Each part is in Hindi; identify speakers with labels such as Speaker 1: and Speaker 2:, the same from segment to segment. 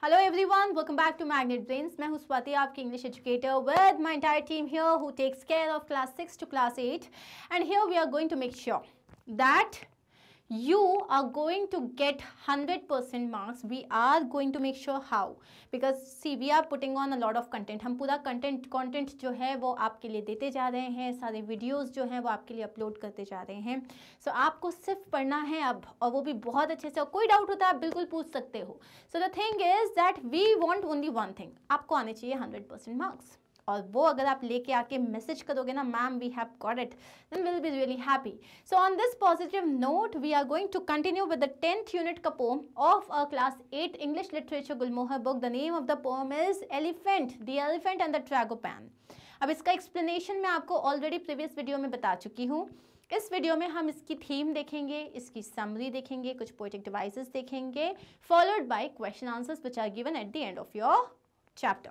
Speaker 1: Hello everyone, welcome back to Magnet Brains. am हूँ Swati your English educator with my entire team here who takes care of class 6 to class 8 and here we are going to make sure that you are going to get 100% marks we are going to make sure how because see we are putting on a lot of content hum pura content content jo hai wo aapke liye dete ja rahe hain sare videos jo हैं wo aapke liye upload karte ja rahe hain so aapko sirf padhna hai ab aur wo bhi bahut acche se koi doubt hota hai aap bilkul pooch sakte ho so the thing is that we want only one thing aapko aane chahiye 100% marks और वो अगर आप लेके आके मैसेज करोगे ना ma'am we have got it then will be really happy so on this positive note we are going to continue with the tenth unit का poem of a class eight English literature Gulmohar book the name of the poem is elephant the elephant and the tragopan अब इसका एक्सप्लेनेशन मैं आपको ऑलरेडी प्रीवियस वीडियो में बता चुकी हूँ इस वीडियो में हम इसकी थीम देखेंगे इसकी समरी देखेंगे कुछ पोइटिक डिवाइसेस देखेंगे followed by question answers which are given at the end of your chapter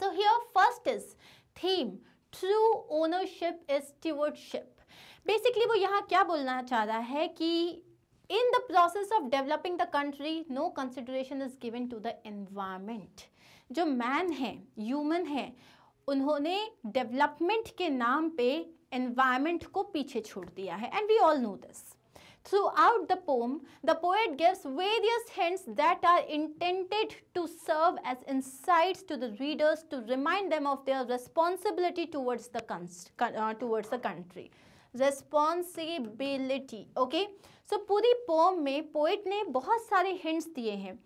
Speaker 1: So here first is theme true ownership is stewardship. Basically वो यहाँ क्या बोलना चाह रहा है कि in the process of developing the country no consideration is given to the environment. जो man है human है उन्होंने development के नाम पे environment को पीछे छोड़ दिया है and we all know this. Throughout the poem, the poet gives various hints that are intended to serve as insights to the readers to remind them of their responsibility towards the, uh, towards the country. Responsibility, okay? So, puri poem में poet ne bahut sare hints diye हैं.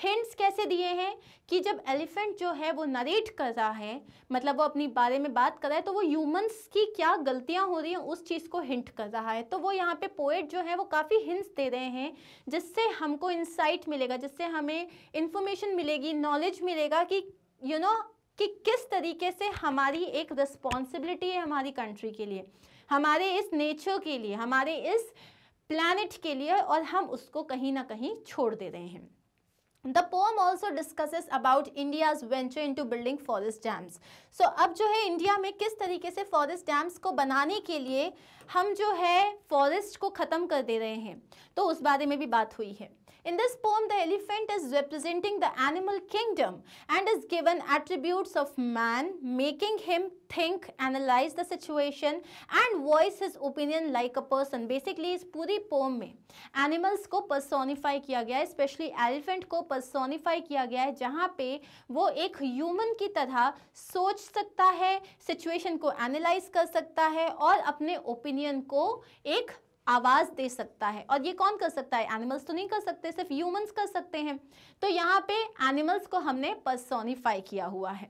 Speaker 1: हिंट्स कैसे दिए हैं कि जब एलिफेंट जो है वो नरेट कर रहा है मतलब वो अपनी बारे में बात कर रहा है तो वो ह्यूमंस की क्या गलतियां हो रही हैं उस चीज़ को हिंट कर रहा है तो वो यहाँ पे पोएट जो है वो काफ़ी हिंट्स दे रहे हैं जिससे हमको इंसाइट मिलेगा जिससे हमें इन्फॉर्मेशन मिलेगी नॉलेज मिलेगा कि यू you नो know, कि किस तरीके से हमारी एक रिस्पॉन्सिबिलिटी है हमारी कंट्री के लिए हमारे इस नेचर के लिए हमारे इस प्लानट के लिए और हम उसको कहीं ना कहीं छोड़ दे रहे हैं the poem also discusses about India's venture into building forest dams so अब जो है इंडिया में किस तरीके से फॉरेस्ट डैम्स को बनाने के लिए हम जो है फॉरेस्ट को ख़त्म कर दे रहे हैं तो उस बारे में भी बात हुई है In this poem, the elephant is representing the animal kingdom and is given attributes of man, making him think, analyze the situation and voice his opinion like a person. Basically, इस पूरी poem में animals को personify किया गया है especially elephant को personify किया गया है जहाँ पे वो एक human की तरह सोच सकता है situation को analyze कर सकता है और अपने opinion को एक आवाज़ दे सकता है और ये कौन कर सकता है एनिमल्स तो नहीं कर सकते सिर्फ ह्यूमंस कर सकते हैं तो यहाँ पे एनिमल्स को हमने पर्सोनिफाई किया हुआ है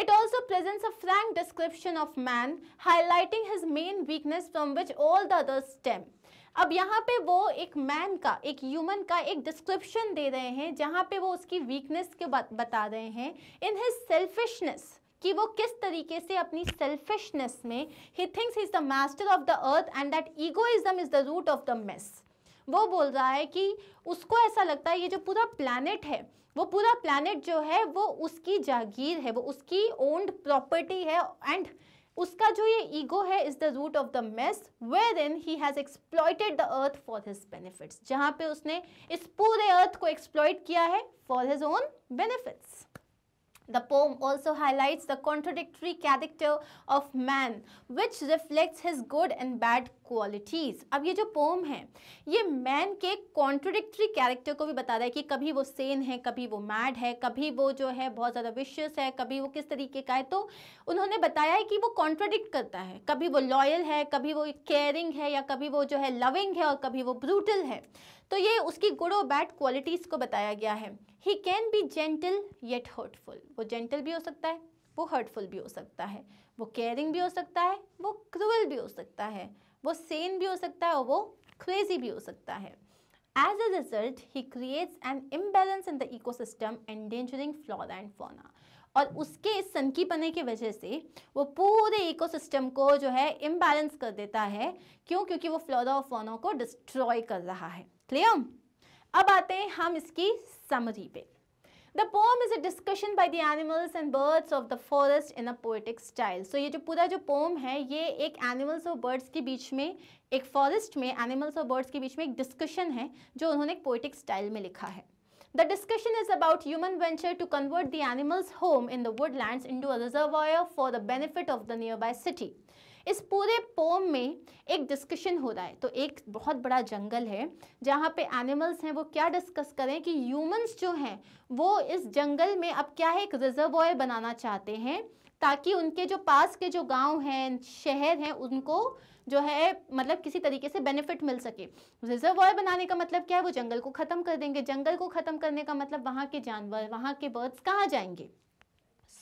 Speaker 1: it also presents a frank description of man highlighting his main weakness from which all the other stem अब यहाँ पे वो एक मैन का एक ह्यूमन का एक डिस्क्रिप्शन दे रहे हैं जहाँ पे वो उसकी वीकनेस के बात बता रहे हैं इन हिज सेल्फिशनेस कि वो किस तरीके से अपनी सेल्फिशनेस में he thinks is the master of the earth and that egoism is the root of the mess वो बोल रहा है कि उसको ऐसा लगता है ये जो पूरा प्लानट है वो पूरा प्लानट जो है वो उसकी जागीर है वो उसकी ओन्ड प्रॉपर्टी है एंड उसका जो ये ईगो है is the root of the mess wherein he has exploited the earth for his benefits जहाँ पे उसने इस पूरे अर्थ को एक्सप्लॉयट किया है for his own benefits The poem also highlights the contradictory character of man, which reflects his good and bad qualities अब ये जो पोम है ये मैन के contradictory कैरेक्टर को भी बता रहा है कि कभी वो सेन है कभी वो मैड है कभी वो जो है बहुत ज़्यादा vicious है कभी वो किस तरीके का है तो उन्होंने बताया है कि वो कॉन्ट्रोडिक्ट करता है कभी वो लॉयल है कभी वो केयरिंग है या कभी वो जो है लविंग है और कभी वो ब्रूटल है तो ये उसकी गुड और बैड क्वालिटीज़ को बताया गया है he can be gentle yet hurtful वो जेंटल भी हो सकता है वो हर्टफुल भी हो सकता है वो केयरिंग भी हो सकता है वो क्रूअल भी हो सकता है वो सेन भी हो सकता है और वो क्रेजी भी हो सकता है as a result he creates an imbalance in the ecosystem endangering flora and fauna और उसके इस सनकी पने की वजह से वो पूरे इको सिस्टम को जो है इम्बैलेंस कर देता है क्यों क्योंकि वो फ्लोरा और फोना को डिस्ट्रॉय कर रहा है क्लियर अब आते हैं हम इसकी समरी पे the poem is a discussion by the animals and birds of the forest in a poetic style so ये जो पूरा जो पोम है ये एक एनिमल्स और बर्ड्स के बीच में एक फॉरेस्ट में एनिमल्स और बर्ड्स के बीच में एक डिस्कशन है जो उन्होंने एक पोएटिक स्टाइल में लिखा है the discussion about human venture to convert the animals home in the woodland into a reservoir for the benefit of the nearby city इस पूरे पोम में एक डिस्कशन हो रहा है तो एक बहुत बड़ा जंगल है जहाँ पे एनिमल्स हैं वो क्या डिस्कस करें कि ह्यूमंस जो हैं वो इस जंगल में अब क्या है एक रिजर्वॉय बनाना चाहते हैं ताकि उनके जो पास के जो गांव हैं शहर हैं उनको जो है मतलब किसी तरीके से बेनिफिट मिल सके रिजर्वॉयर बनाने का मतलब क्या है वो जंगल को ख़त्म कर देंगे जंगल को ख़त्म करने का मतलब वहाँ के जानवर वहाँ के बर्ड्स कहाँ जाएंगे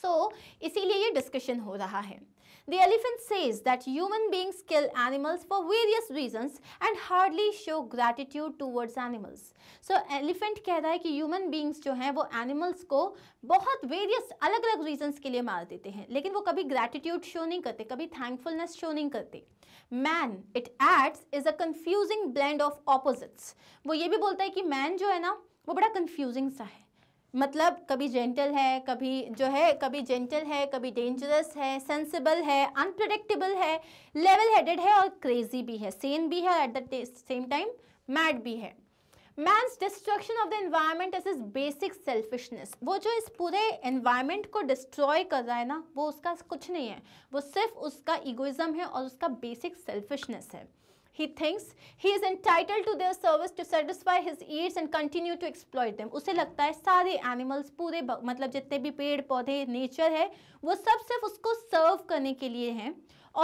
Speaker 1: सो so, इसीलिए ये डिस्कशन हो रहा है The elephant says that human beings kill animals for various reasons and hardly show gratitude towards animals. So elephant कह रहा है कि human beings जो हैं वो animals को बहुत various अलग अलग reasons के लिए मार देते हैं लेकिन वो कभी gratitude show नहीं करते कभी thankfulness show नहीं करते Man, it adds, is a confusing blend of opposites. वो ये भी बोलता है कि man जो है ना वो बड़ा confusing सा है मतलब कभी जेंटल है कभी जो है कभी जेंटल है कभी डेंजरस है सेंसिबल है अनप्रडिक्टेबल है लेवल हेडेड है और क्रेजी भी है सेन भी है at the same time mad भी है man's destruction of the environment is is basic selfishness वो जो इस पूरे इन्वायरमेंट को डिस्ट्रॉय कर रहा है ना वो उसका कुछ नहीं है वो सिर्फ उसका इगोइज़म है और उसका बेसिक सेल्फिशनेस है he thinks he is entitled to their service to satisfy his needs and continue to exploit them उसे लगता है सारे एनिमल्स पूरे मतलब जितने भी पेड़ पौधे नेचर है वो सब सिर्फ उसको सर्व करने के लिए हैं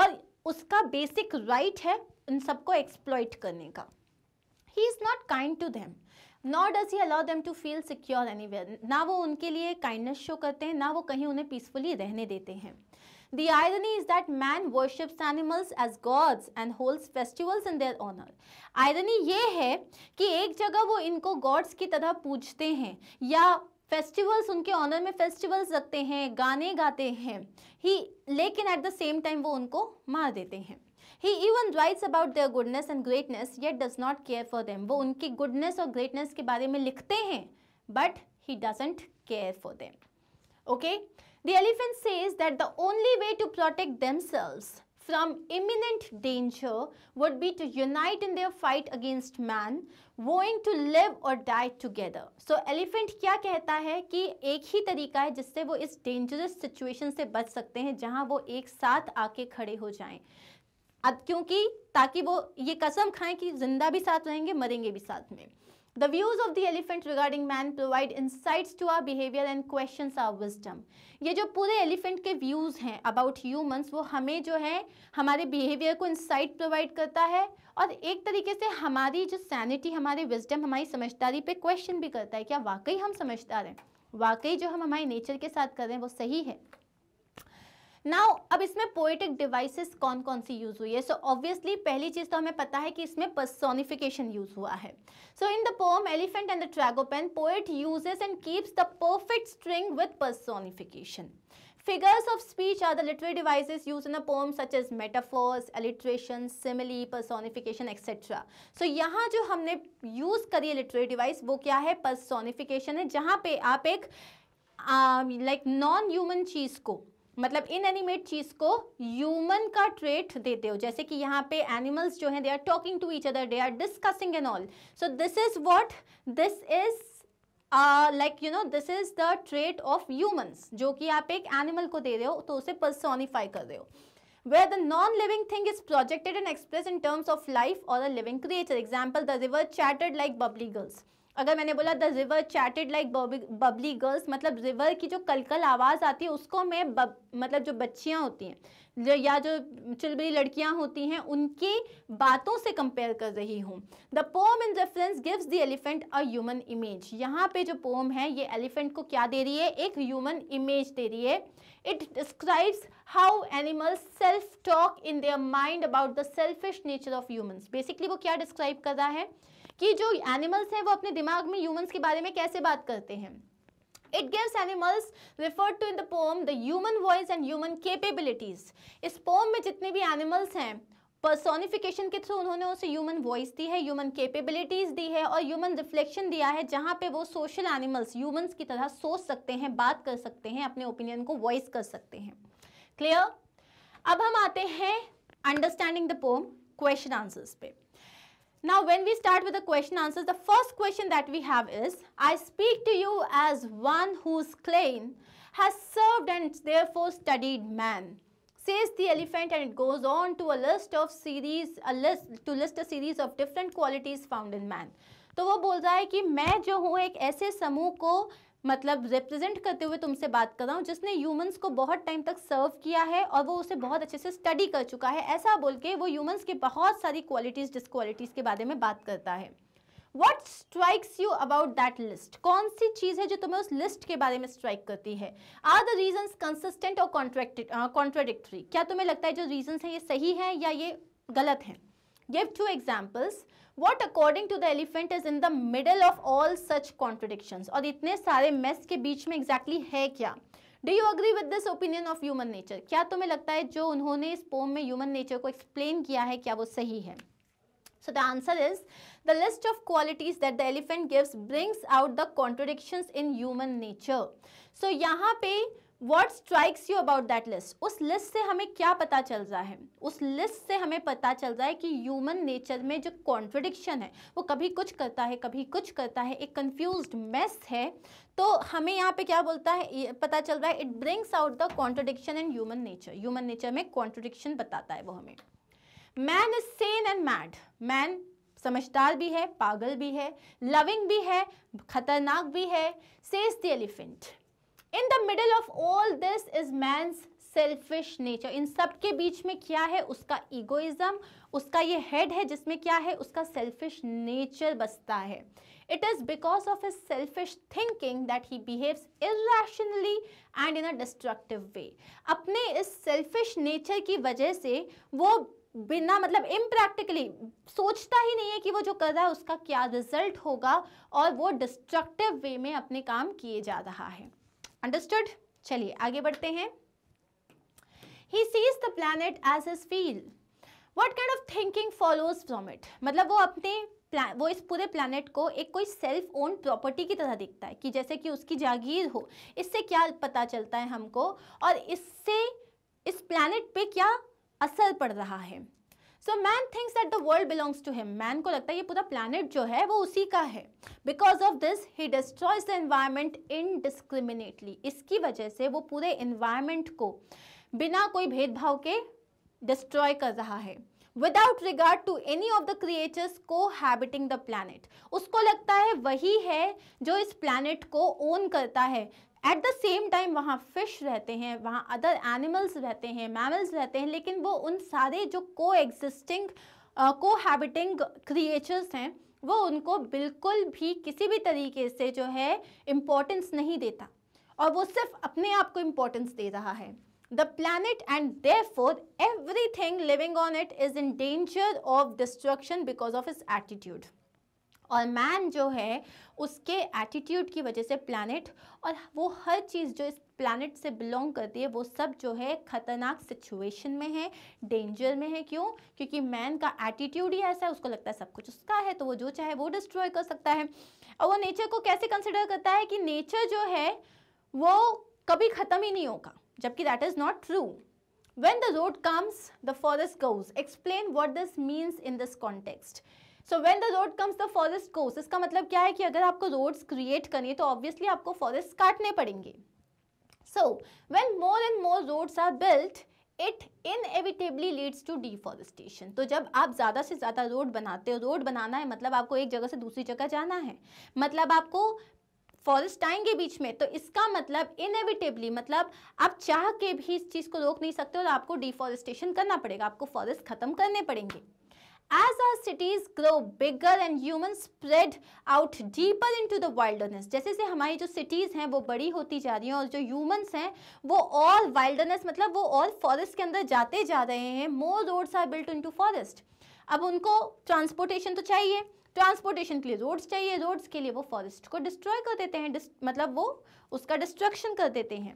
Speaker 1: और उसका बेसिक राइट right है उन सबको एक्सप्लॉइट करने का he is not kind to them nor does he allow them to feel secure any ना वो उनके लिए काइंडनेस शो करते हैं ना वो कहीं उन्हें पीसफुली रहने देते हैं The irony is that man worships animals as gods and holds festivals in their honor. Irony ये है कि एक जगह वो इनको gods की तरह पूजते हैं या फेस्टिवल्स उनके ऑनर में फेस्टिवल्स रखते हैं गाने गाते हैं ही लेकिन एट द सेम टाइम वो उनको मार देते हैं he even writes about their goodness and greatness yet does not care for them वो उनकी गुडनेस और ग्रेटनेस के बारे में लिखते हैं but he doesn't care for them okay The elephant says that the only way to protect themselves from imminent danger would be to unite in their fight against man, vowing to live or die together. So elephant क्या कहता है कि एक ही तरीका है जिससे वो इस dangerous situation से बच सकते हैं जहां वो एक साथ आके खड़े हो जाएं अब क्योंकि ताकि वो ये कसम खाएं कि जिंदा भी साथ रहेंगे मरेंगे भी साथ में The views of the elephant regarding man provide insights to our behavior and questions our wisdom. ये जो पूरे एलिफेंट के व्यूज़ हैं अबाउट ह्यूमंस वो हमें जो है हमारे बिहेवियर को इंसाइट प्रोवाइड करता है और एक तरीके से हमारी जो सैनिटी हमारे विजडम हमारी समझदारी पे क्वेश्चन भी करता है क्या वाकई हम समझदार हैं वाकई जो हम हमारे नेचर के साथ कर रहे हैं वो सही है नाउ अब इसमें पोएटिक डिवाइसेस कौन कौन सी यूज हुई है सो so, ऑब्वियसली पहली चीज तो हमें पता है कि इसमें पर्सोनिफिकेशन यूज हुआ है so in the poem elephant and the tragopan poet uses and keeps the perfect string with personification Figures of speech are the literary devices used in a poem such as metaphors, alliteration, simile, personification, etc. So यहाँ जो हमने use करी है literary device वो क्या है personification है जहाँ पे आप एक लाइक नॉन ह्यूमन चीज़ को मतलब इन एनिमेट चीज को ह्यूमन का ट्रेट देते हो जैसे कि यहाँ पे एनिमल्स जो हैं they are talking to each other they are discussing and all so this is what this is like you know this is the trait of humans जो कि आप एक एनिमल को दे रहे हो तो उसे पर्सोनिफाई कर रहे हो where the non living thing is projected and express in terms of life और a living creature example the river chattered like bubbly girls अगर मैंने बोला the river chatted like bubbly girls मतलब रिवर की जो कलकल आवाज़ आती है उसको मैं बब, मतलब जो बच्चियाँ होती हैं जो या जो चिलबरी लड़कियाँ होती हैं उनकी बातों से कंपेयर कर रही हूँ the poem in reference gives the elephant a human image यहाँ पे जो पोम है ये एलिफेंट को क्या दे रही है एक ह्यूमन इमेज दे रही है it describes how animals self talk in their mind about the selfish nature of humans basically वो क्या डिस्क्राइब कर रहा है कि जो एनिमल्स हैं वो अपने दिमाग में ह्यूमंस के बारे में कैसे बात करते हैं it gives animals referred to in the poem the human voice and human capabilities इस पोम में जितने भी एनिमल्स हैं पर्सोनिफिकेशन के थ्रू उन्होंने उसे ह्यूमन वॉइस दी है ह्यूमन केपेबिलिटीज दी है और ह्यूमन रिफ्लेक्शन दिया है जहाँ पे वो सोशल एनिमल्स ह्यूमंस की तरह सोच सकते हैं बात कर सकते हैं अपने ओपिनियन को वॉइस कर सकते हैं क्लियर अब हम आते हैं understanding the poem question answers पे Now when we start with the question answers, the first question that we have is, I speak to you as one whose claim has served and therefore studied man says the elephant and it goes on to a list of series a list to list a series of different qualities found in man So, वो बोल रहा है कि मैं जो हूँ एक ऐसे समूह को मतलब रिप्रेजेंट करते हुए तुमसे बात कर रहा हूँ जिसने ह्यूमंस को बहुत टाइम तक सर्व किया है और वो उसे बहुत अच्छे से स्टडी कर चुका है ऐसा बोल के वो ह्यूमंस की बहुत सारी क्वालिटीज़ डिसक्वालिटीज़ के बारे में बात करता है what strikes you about that list कौन सी चीज़ है जो तुम्हें उस लिस्ट के बारे में स्ट्राइक करती है आर द रीजन कंसिस्टेंट और कॉन्ट्रेडिक्ट्री क्या तुम्हें लगता है जो रीजन्स हैं ये सही हैं या ये गलत हैं give two examples what according to the elephant is in the middle of all such contradiction और इतने सारे मेस के बीच में एग्जैक्टली exactly है क्या do you agree with this opinion of human nature क्या तुम्हें लगता है जो उन्होंने इस पोम में ह्यूमन नेचर को एक्सप्लेन किया है क्या वो सही है So the answer is the list of qualities that the elephant gives brings out the contradictions in human nature. So यहाँ पे what strikes you about that list उस लिस्ट से हमें क्या पता चल रहा है उस लिस्ट से हमें पता चल रहा है कि ह्यूमन नेचर में जो कॉन्ट्रडिक्शन है वो कभी कुछ करता है कभी कुछ करता है एक कन्फ्यूज मेस है तो हमें यहाँ पे क्या बोलता है पता चल रहा है it brings out the contradiction in human nature human nature में कॉन्ट्रडिक्शन बताता है वो हमें man is sane and mad man समझदार भी है पागल भी है लविंग भी है खतरनाक भी है says the elephant in the middle of all this is man selfish nature इन सब के बीच में क्या है उसका ईगोइज्म उसका ये हेड है जिसमें क्या है उसका सेल्फिश नेचर बसता है it is because of his selfish thinking that he behaves irrationally and in a destructive way अपने इस सेल्फिश नेचर की वजह से वो बिना मतलब इम्प्रैक्टिकली सोचता ही नहीं है कि वो जो कर रहा है उसका क्या रिजल्ट होगा और वो डिस्ट्रक्टिव वे में अपने काम किए जा रहा है अंडरस्टूड चलिए आगे बढ़ते हैं he sees the planet as his fief what kind of thinking follows from it मतलब वो अपने वो इस पूरे प्लानट को एक कोई सेल्फ ओन प्रॉपर्टी की तरह देखता है कि जैसे कि उसकी जागीर हो इससे क्या पता चलता है हमको और इससे इस प्लानट पे क्या असर पड़ रहा है so man thinks that the world belongs to him man को लगता है ये पूरा प्लानट जो है वो उसी का है because of this he destroys the environment indiscriminately इसकी वजह से वो पूरे इन्वायरमेंट को बिना कोई भेदभाव के डिस्ट्रॉय कर रहा है without regard to any of the creatures cohabiting the planet उसको लगता है वही है जो इस प्लानट को ओन करता है एट द सेम टाइम वहाँ फिश रहते हैं वहाँ अदर एनिमल्स रहते हैं मैमल्स रहते हैं लेकिन वो उन सारे जो को एग्जिस्टिंग को हैबिटिंग क्रिएचर्स हैं वो उनको बिल्कुल भी किसी भी तरीके से जो है इम्पोर्टेंस नहीं देता और वो सिर्फ अपने आप को इम्पोर्टेंस दे रहा है the and therefore everything living on it is in danger of destruction because of his attitude और मैन जो है उसके एटीट्यूड की वजह से प्लानट और वो हर चीज़ जो इस प्लानट से बिलोंग करती है वो सब जो है ख़तरनाक सिचुएशन में है डेंजर में है क्यों क्योंकि मैन का एटीट्यूड ही ऐसा है उसको लगता है सब कुछ उसका है तो वो जो चाहे वो डिस्ट्रॉय कर सकता है और वो नेचर को कैसे कंसिडर करता है कि नेचर जो है वो कभी ख़त्म ही नहीं होगा जबकि that is not true When the road comes, the forest goes. Explain what this means in this context. So when the road comes the forest course इसका मतलब क्या है कि अगर आपको रोड्स क्रिएट करनी है तो ऑब्वियसली आपको फॉरेस्ट काटने पड़ेंगे so when more and more roads are built it inevitably leads to deforestation तो जब आप ज़्यादा से ज़्यादा रोड बनाते हो रोड बनाना है मतलब आपको एक जगह से दूसरी जगह जाना है मतलब आपको फॉरेस्ट आएंगे बीच में तो इसका मतलब इनएविटेबली मतलब आप चाह के भी इस चीज़ को रोक नहीं सकते और आपको डिफॉरेस्टेशन करना पड़ेगा आपको फॉरेस्ट ख़त्म करने पड़ेंगे As our cities grow bigger and humans spread out deeper into the wilderness, जैसे से हमारी जो cities हैं वो बड़ी होती जा रही हैं और जो humans हैं वो और wilderness मतलब वो और forest के अंदर जाते जा रहे हैं more roads are built into forest. अब उनको transportation तो चाहिए ट्रांसपोर्टेशन के लिए रोड्स चाहिए रोड्स के लिए वो फॉरेस्ट को डिस्ट्रॉय कर देते हैं मतलब वो उसका डिस्ट्रक्शन कर देते हैं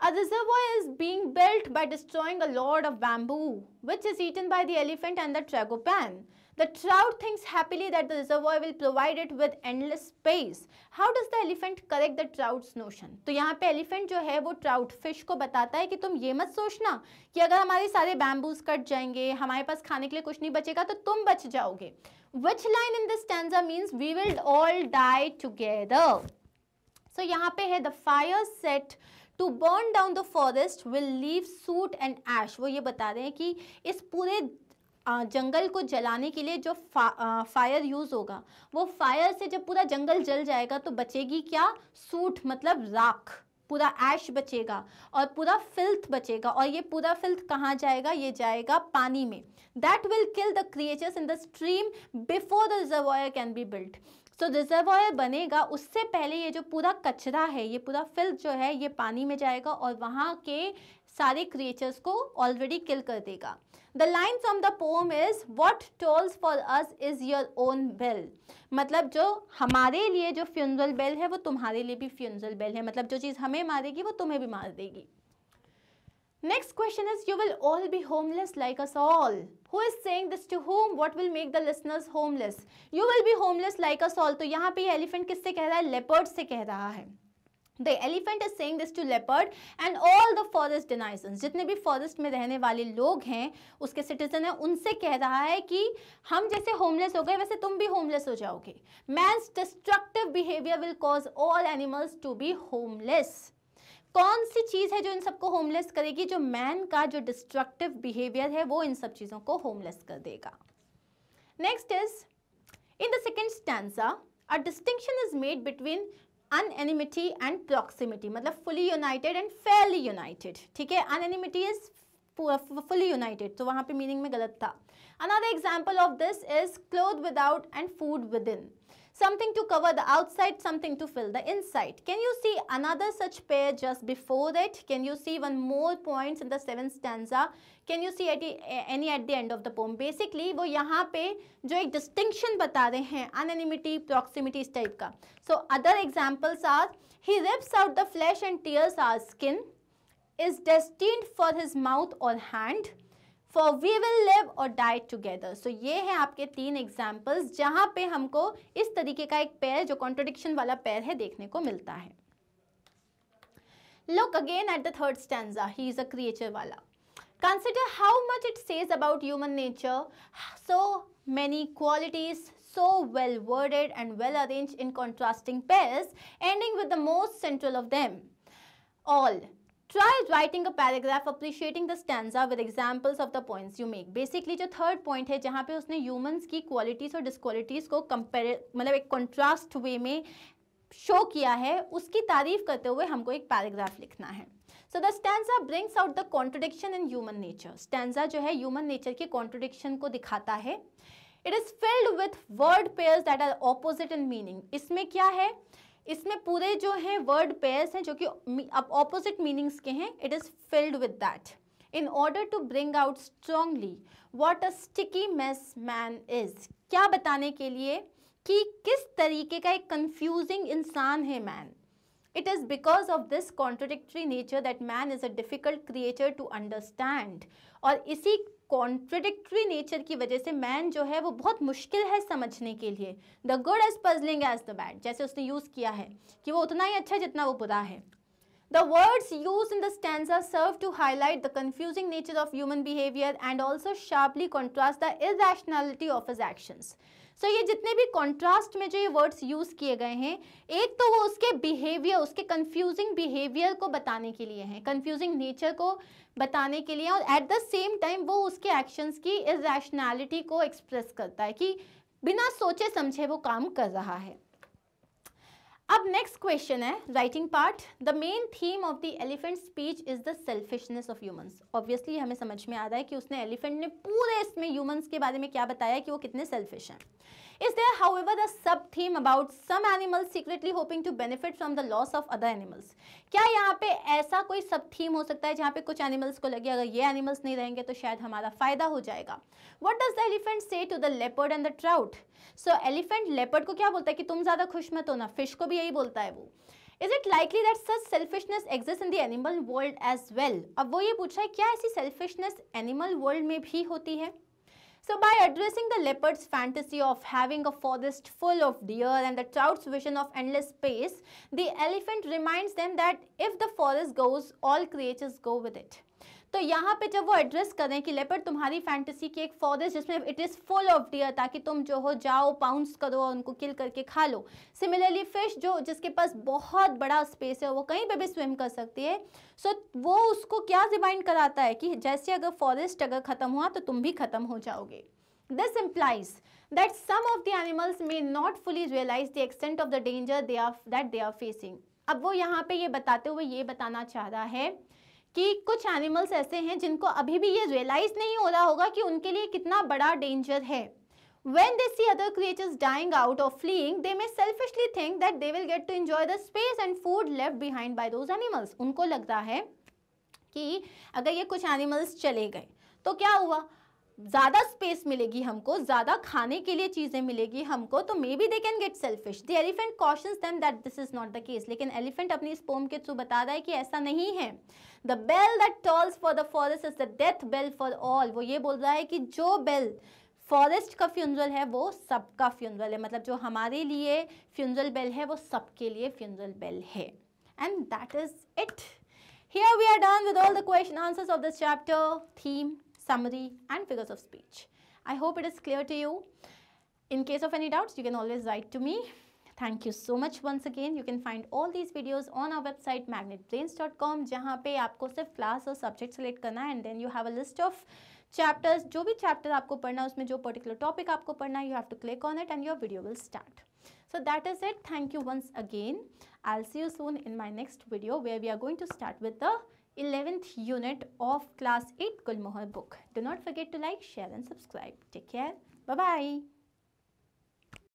Speaker 1: A reservoir is being built by destroying a lot of bamboo, which is eaten by the elephant and the tragopan. The trout thinks happily that the reservoir will provide it with endless space. How does the elephant correct the trout's notion? तो यहाँ पे elephant जो है वो trout fish को बताता है कि तुम ये मत सोचना कि अगर हमारे सारे bamboos कट जाएंगे हमारे पास खाने के लिए कुछ नहीं बचेगा तो तुम बच जाओगे Which line in this stanza means we will all die together? So यहाँ पे है the fire set to burn down the forest will leave soot and ash वो ये बता रहे हैं कि इस पूरे जंगल को जलाने के लिए जो फा, आ, फायर यूज़ होगा वो फायर से जब पूरा जंगल जल जाएगा तो बचेगी क्या सूट मतलब राख पूरा ऐश बचेगा और पूरा फिल्थ बचेगा और ये पूरा फिल्थ कहाँ जाएगा ये जाएगा पानी में that will kill the creatures in the stream before the reservoir can be built so reservoir बनेगा उससे पहले ये जो पूरा कचरा है ये पूरा फिल्थ जो है ये पानी में जाएगा और वहाँ के सारे क्रिएचर्स को ऑलरेडी किल कर देगा the line from the poem is what tolls for us is your own bell मतलब जो हमारे लिए जो फ्यूनरल बेल है वो तुम्हारे लिए भी फ्यूनरल बेल है मतलब जो चीज़ हमें मारेगी वो तुम्हें भी मार देगी Next question is you will all be homeless like us all. Who is saying this to whom? What will make the listeners homeless? You will be homeless like us all. तो यहाँ पे elephant किससे कह रहा है Leopard से कह रहा है The elephant is saying this to leopard and all the forest denizens. जितने भी forest में रहने वाले लोग हैं उसके citizen हैं उनसे कह रहा है कि हम जैसे homeless हो गए वैसे तुम भी homeless हो जाओगे Man's destructive behavior will cause all animals to be homeless. कौन सी चीज़ है जो इन सबको होमलेस करेगी जो मैन का जो डिस्ट्रक्टिव बिहेवियर है वो इन सब चीज़ों को होमलेस कर देगा next is in the second stanza a distinction is made between unanimity and proximity मतलब fully united and fairly united ठीक है अनएनिमिटी इज फुली यूनाइटेड तो वहाँ पे मीनिंग में गलत था another example of this is cloth without and food within Something to cover the outside, something to fill the inside. Can you see another such pair just before that? Can you see one more points in the seventh stanza? Can you see any at the end of the poem? Basically, वो यहाँ पे जो एक distinction बता रहे हैं anonymity, proximity इस type का. So other examples are he rips out the flesh and tears our skin, is destined for his mouth or hand. For we will live और डाई टूगेदर सो ये है आपके तीन एग्जाम्पल्स जहां पे हमको इस तरीके का एक पैर जो कॉन्ट्रोडिक्शन वाला पैर है देखने को मिलता है look again at the third stanza he is a creature वाला consider how much it says about human nature so many qualities so well worded and well arrange in contrasting pairs ending with the most central of them all Try writing a paragraph appreciating the stanza with examples of the points you make. Basically जो third point है जहाँ पे उसने humans की qualities और disqualities को compare मतलब एक contrast way में शो किया है उसकी तारीफ करते हुए हमको एक पैराग्राफ लिखना है so the stanza brings out the contradiction in human nature stanza जो है ह्यूमन नेचर के कॉन्ट्रोडिक्शन को दिखाता है it is filled with word pairs that are opposite in meaning इसमें क्या है इसमें पूरे जो हैं वर्ड पेयर्स हैं जो कि अब ऑपोजिट मीनिंग्स के हैं it is filled with that in order to bring out strongly what a sticky mess man is क्या बताने के लिए कि किस तरीके का एक कंफ्यूजिंग इंसान है man it is because of this contradictory nature that man is a difficult creature to understand और इसी कॉन्ट्रडिक्ट्री नेचर की वजह से मैन जो है वो बहुत मुश्किल है समझने के लिए the good as puzzling as the bad जैसे उसने यूज़ किया है कि वो उतना ही अच्छा जितना वो बुरा है The words used in the stanza serve to highlight the confusing nature of human behavior and also sharply contrast the irrationality of his actions so ये जितने भी कॉन्ट्रास्ट में जो ये वर्ड्स यूज़ किए गए हैं एक तो वो उसके बिहेवियर उसके कन्फ्यूजिंग बिहेवियर को बताने के लिए हैं कन्फ्यूजिंग नेचर को बताने के लिए और एट द सेम टाइम वो उसके एक्शंस की इस रैशनैलिटी को एक्सप्रेस करता है कि बिना सोचे समझे वो काम कर रहा है अब नेक्स्ट क्वेश्चन है writing part the main theme of the elephant speech is the selfishness of humans obviously हमें समझ में आ रहा है कि उसने एलिफेंट ने पूरे इसमें ह्यूमंस के बारे में क्या बताया कि वो कितने सेल्फिश हैं Is there, however, the sub theme about some animals secretly hoping to benefit from the loss of other animals? क्या यहाँ पे ऐसा कोई सब थीम हो सकता है जहाँ पे कुछ एनिमल्स को लगे अगर ये एनिमल्स नहीं रहेंगे तो शायद हमारा फायदा हो जाएगा what does the elephant say to the leopard and the trout so elephant leopard को क्या बोलता है कि तुम ज़्यादा खुश मत हो ना फिश को भी यही बोलता है वो is it likely that such selfishness exist in the animal world as well अब वो ये पूछा है क्या ऐसी सेल्फिशनेस एनिमल वर्ल्ड में भी होती है So by addressing the leopard's fantasy of having a forest full of deer and the trout's vision of endless space, the elephant reminds them that if the forest goes, all creatures go with it. तो यहाँ पे जब वो एड्रेस करें कि लेपर्ड तुम्हारी फैंटेसी की एक फॉरेस्ट जिसमें it is full of deer ताकि तुम जो हो जाओ पाउंस करो और उनको किल करके खा लो सिमिलरली फिश जो जिसके पास बहुत बड़ा स्पेस है वो कहीं पर भी स्विम कर सकती है सो so, वो उसको क्या रिमाइंड कराता है कि जैसे अगर फॉरेस्ट अगर ख़त्म हुआ तो तुम भी ख़त्म हो जाओगे this implies that some of the animals may not fully realise the extent of the danger they are that they are facing अब वो यहाँ पे ये बताते हुए ये बताना चाह रहा है कि कुछ एनिमल्स ऐसे हैं जिनको अभी भी ये रियलाइज नहीं हो रहा होगा कि उनके लिए कितना बड़ा डेंजर है when they see other creatures dying out of फ्लिंग they may selfishly think that they will get to enjoy the space and food left behind by those animals उनको लगता है कि अगर ये कुछ एनिमल्स चले गए तो क्या हुआ ज़्यादा स्पेस मिलेगी हमको ज़्यादा खाने के लिए चीज़ें मिलेगी हमको तो maybe they can get selfish the elephant cautions them that this is not the case लेकिन एलिफेंट अपनी इस पोम के थ्रू बता रहा है कि ऐसा नहीं है the bell that tolls for the forest is the death bell for all वो ये बोल रहा है कि जो बेल फॉरेस्ट का फ्यूनरल है वो सबका फ्यूनरल है मतलब जो हमारे लिए फ्यूनरल बेल है वो सबके लिए फ्यूनरल बेल है and that is it here we are done with all the question answers of this chapter theme summary and figures of speech I hope it is clear to you in case of any doubts you can always write to me thank you so much once again you can find all these videos on our website magnet.brains.com जहाँ पे आपको सिर्फ क्लास और सब्जेक्ट सेलेक्ट करना है and then you have a list of chapters जो भी चैप्टर आपको पढ़ना है उसमें जो पर्टिकुलर टॉपिक आपको पढ़ना है you have to click on it and your video will start so that is it thank you once again i'll see you soon in my next video where we are going to start with the 11th unit of class 8 gulmohar book do not forget to like share and subscribe take care bye bye